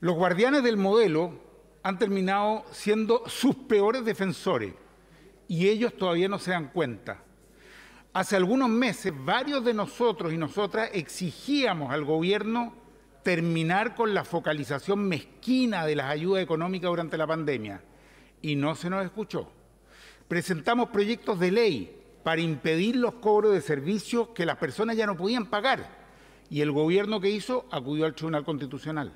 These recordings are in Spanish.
Los guardianes del modelo han terminado siendo sus peores defensores y ellos todavía no se dan cuenta. Hace algunos meses varios de nosotros y nosotras exigíamos al gobierno terminar con la focalización mezquina de las ayudas económicas durante la pandemia y no se nos escuchó. Presentamos proyectos de ley para impedir los cobros de servicios que las personas ya no podían pagar y el gobierno que hizo acudió al Tribunal Constitucional.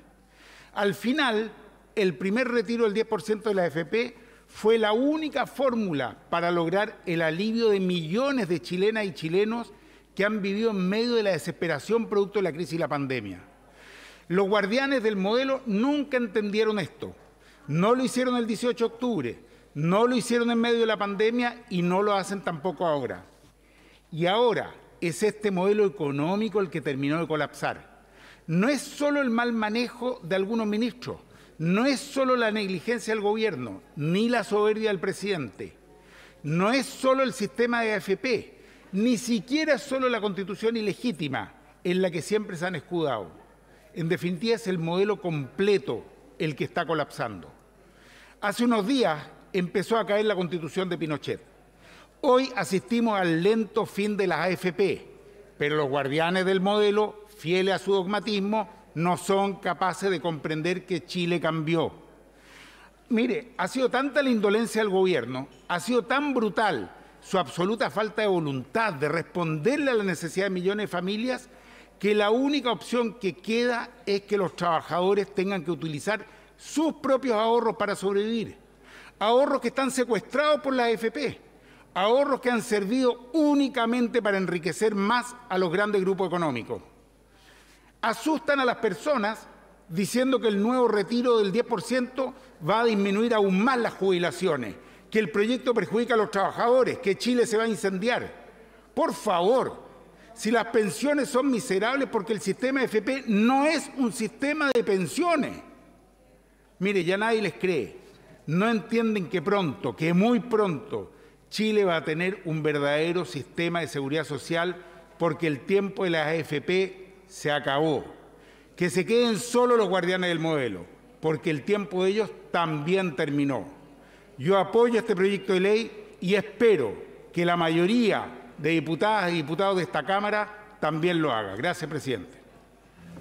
Al final, el primer retiro del 10% de la AFP fue la única fórmula para lograr el alivio de millones de chilenas y chilenos que han vivido en medio de la desesperación producto de la crisis y la pandemia. Los guardianes del modelo nunca entendieron esto. No lo hicieron el 18 de octubre, no lo hicieron en medio de la pandemia y no lo hacen tampoco ahora. Y ahora es este modelo económico el que terminó de colapsar no es solo el mal manejo de algunos ministros, no es solo la negligencia del gobierno, ni la soberbia del presidente, no es solo el sistema de AFP, ni siquiera es solo la constitución ilegítima en la que siempre se han escudado. En definitiva, es el modelo completo el que está colapsando. Hace unos días empezó a caer la constitución de Pinochet. Hoy asistimos al lento fin de las AFP, pero los guardianes del modelo fieles a su dogmatismo, no son capaces de comprender que Chile cambió. Mire, ha sido tanta la indolencia del gobierno, ha sido tan brutal su absoluta falta de voluntad de responderle a la necesidad de millones de familias, que la única opción que queda es que los trabajadores tengan que utilizar sus propios ahorros para sobrevivir. Ahorros que están secuestrados por la AFP, ahorros que han servido únicamente para enriquecer más a los grandes grupos económicos asustan a las personas diciendo que el nuevo retiro del 10% va a disminuir aún más las jubilaciones, que el proyecto perjudica a los trabajadores, que Chile se va a incendiar. Por favor, si las pensiones son miserables porque el sistema FP no es un sistema de pensiones. Mire, ya nadie les cree. No entienden que pronto, que muy pronto, Chile va a tener un verdadero sistema de seguridad social porque el tiempo de las AFP se acabó. Que se queden solo los guardianes del modelo, porque el tiempo de ellos también terminó. Yo apoyo este proyecto de ley y espero que la mayoría de diputadas y diputados de esta Cámara también lo haga. Gracias, presidente.